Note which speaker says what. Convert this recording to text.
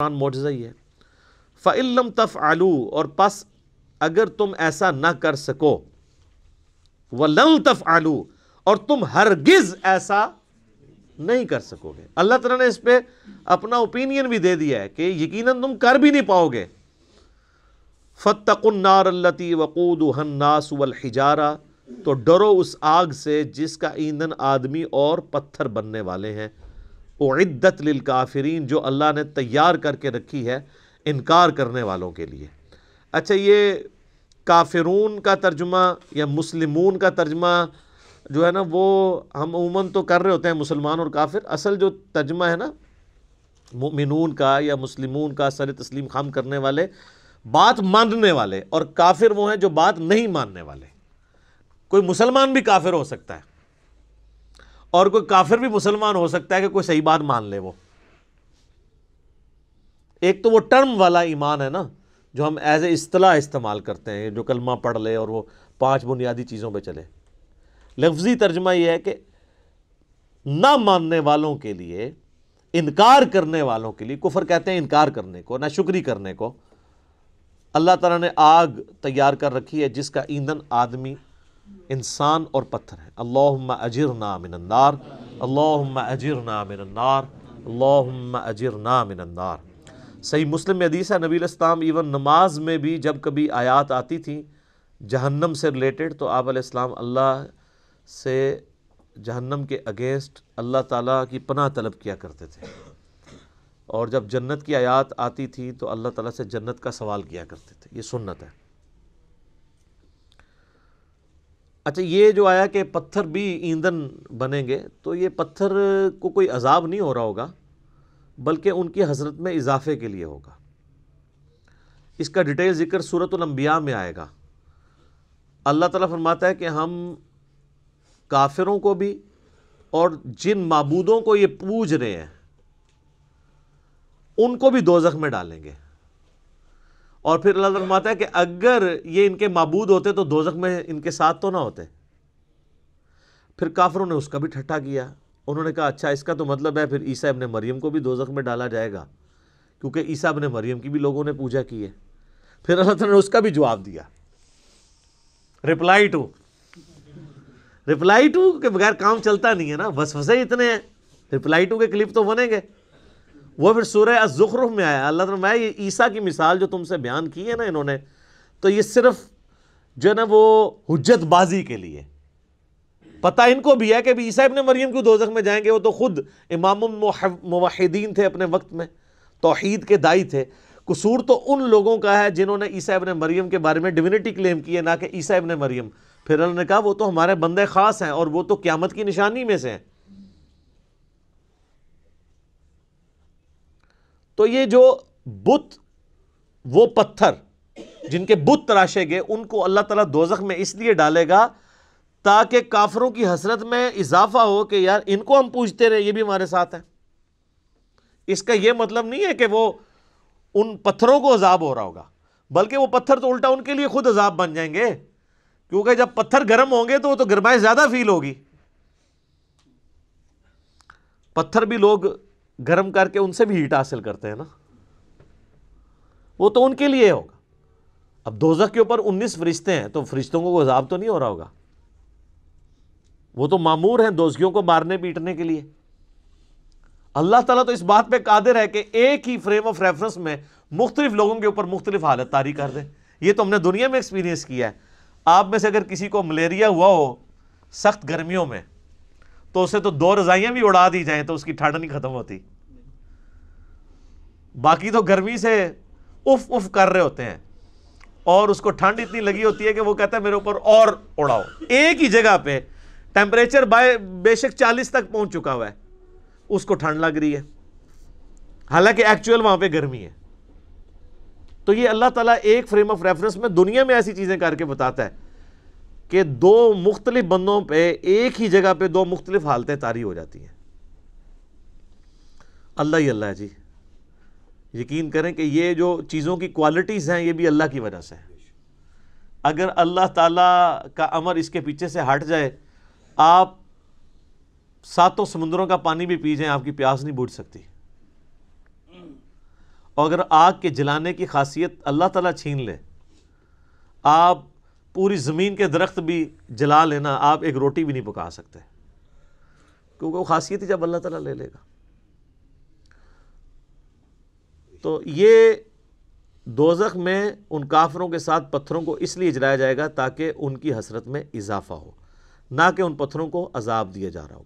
Speaker 1: कुरान मुआजा ही है फ़िल्म तफ़ आलू और पस अगर तुम ऐसा ना कर सको वलम तफ़ आलू और तुम हरगिज़ ऐसा नहीं कर सकोगे अल्लाह तला ने इस पर अपना ओपिनियन भी दे दिया है कि यकीन तुम कर भी नहीं पाओगे फ़तकुन्नार अल्लती वक़ूद हन्नास हिजारा तो डरो उस आग से जिसका ईंधन आदमी और पत्थर बनने वाले हैं उद्दत लिल काफरीन जो अल्लाह ने तैयार करके रखी है इनकार करने वालों के लिए अच्छा ये काफिरून का तर्जमा या मुस्लिमून का तर्जमा जो है ना वो हम उमूमा तो कर रहे होते हैं मुसलमान और काफिर असल जो तर्जमा है ना मिनून का या मुस्लिमून का सर तस्लीम खाम करने वाले बात मानने वाले और काफिर वो हैं जो बात नहीं मानने वाले कोई मुसलमान भी काफिर हो सकता है और कोई काफिर भी मुसलमान हो सकता है कि कोई सही बात मान ले वो एक तो वो टर्म वाला ईमान है ना जो हम एज ए असलाह इस्तेमाल करते हैं जो कलमा पढ़ ले और वो पांच बुनियादी चीज़ों पे चले लफ्जी तर्जमा यह है कि ना मानने वालों के लिए इनकार करने वालों के लिए कुफर कहते हैं इनकार करने को ना शुक्री करने को अल्लाह तला ने आग तैयार कर रखी है जिसका ईंधन आदमी इंसान और पत्थर हैं अल्लाह अजर नामिनार अल्लाह अजर नामिनार अल्लाह अजर नामिनार सही मुस्लिम में हदीस है नबी इस्लाम इवन नमाज में भी जब कभी आयात आती थी जहन्नम से रिलेटेड तो आप इस्लाम अल्लाह से जहन्नम के अगेंस्ट अल्लाह ताला की पनाह तलब किया करते थे और जब जन्नत की आयात आती थी तो अल्लाह ताला से जन्नत का सवाल किया करते थे ये सुन्नत है अच्छा ये जो आया कि पत्थर भी ईंधन बनेंगे तो ये पत्थर को कोई अजाब नहीं हो रहा होगा बल्कि उनकी हजरत में इजाफे के लिए होगा इसका डिटेल ज़िक्र सूरत सूरतलम्बिया में आएगा अल्लाह ताला फरमाता है कि हम काफिरों को भी और जिन मबूदों को ये पूज रहे हैं उनको भी दोजख में डालेंगे और फिर अल्लाह फरमाता है कि अगर ये इनके मबूद होते तो दोजक में इनके साथ तो ना होते फिर काफरों ने उसका भी ठट्ठा किया उन्होंने कहा अच्छा इसका तो मतलब है फिर ईसा इबन मरियम को भी दोजक में डाला जाएगा क्योंकि ईसा इबन मरियम की भी लोगों ने पूजा की है फिर अल्लाह तला ने उसका भी जवाब दिया रिप्लाई टू रिप्लाई टू के बगैर काम चलता नहीं है ना बस वसवसे इतने हैं रिप्लाई टू के क्लिप तो बनेंगे वो फिर सूर्य अजुखरुफ में आया अल्लाह तो मैं ये ईसा की मिसाल जो तुमसे बयान की है ना इन्होंने तो ये सिर्फ जो है ना वो हजतबाजी के लिए पता इनको भी है कि अभी ईसा इबन मरियम क्यों दोजख में जाएंगे वो तो ख़ुद इमाम मुवाहिदीन थे अपने वक्त में तोहद के दाई थे कसूर तो उन लोगों का है जिन्होंने ईसा इबन मरीम के बारे में डिविनिटी क्लेम किए ना कि ईसा इबन मरियम फिर उन्होंने कहा वो तो हमारे बंदे ख़ास हैं और वो तो क़्यामत की निशानी में से हैं तो ये जो बुत वो पत्थर जिनके बुत तराशे गए उनको अल्लाह ताला दोजख में इसलिए डालेगा ताकि काफरों की हसरत में इजाफा हो कि यार इनको हम पूछते रहे ये भी हमारे साथ हैं इसका ये मतलब नहीं है कि वो उन पत्थरों को अजाब हो रहा होगा बल्कि वो पत्थर तो उल्टा उनके लिए खुद अजाब बन जाएंगे क्योंकि जब पत्थर गर्म होंगे तो वो तो गर्माइश ज़्यादा फील होगी पत्थर भी लोग गर्म करके उनसे भी हीट हासिल करते हैं ना वो तो उनके लिए होगा अब दोजक के ऊपर 19 फरिश्ते हैं तो फरिश्तों को अजाब तो नहीं हो रहा होगा वो तो मामूर हैं दोजकियों को मारने पीटने के लिए अल्लाह ताला तो इस बात पे कादिर है कि एक ही फ्रेम ऑफ रेफरेंस में मुख्तलिफ लोगों के ऊपर मुख्तलिफ हालत तारी कर दें ये तो हमने दुनिया में एक्सपीरियंस किया है आप में से अगर किसी को मलेरिया हुआ हो सख्त गर्मियों में तो उसे तो दो रजाइयां भी उड़ा दी जाए तो उसकी ठंड नहीं ख़त्म होती बाकी तो गर्मी से उफ उफ कर रहे होते हैं और उसको ठंड इतनी लगी होती है कि वो कहता है मेरे ऊपर और उड़ाओ एक ही जगह पे टेम्परेचर बाय बेशक 40 तक पहुंच चुका हुआ है उसको ठंड लग रही है हालांकि एक्चुअल वहां पे गर्मी है तो ये अल्लाह ताला एक फ्रेम ऑफ रेफरेंस में दुनिया में ऐसी चीज़ें करके बताता है कि दो मुख्तलिफ बंदों पे एक ही जगह पे दो मुख्तलिफ हालतें तारी हो जाती हैं अल्लाह ही अल्लाह जी यकीन करें कि ये जो चीज़ों की क्वालिटीज़ हैं ये भी अल्लाह की वजह से है अगर अल्लाह ताला का अमर इसके पीछे से हट जाए आप सातों समुद्रों का पानी भी पी जाएं आपकी प्यास नहीं बूझ सकती और अगर आग के जलाने की खासियत अल्लाह ताला छीन ले आप पूरी ज़मीन के दरख्त भी जला लेना आप एक रोटी भी नहीं पका सकते क्योंकि वो खासियत ही जब अल्लाह तला ले लेगा तो ये दोजख में उन काफरों के साथ पत्थरों को इसलिए जलाया जाएगा ताकि उनकी हसरत में इजाफा हो ना कि उन पत्थरों को अजाब दिया जा रहा हो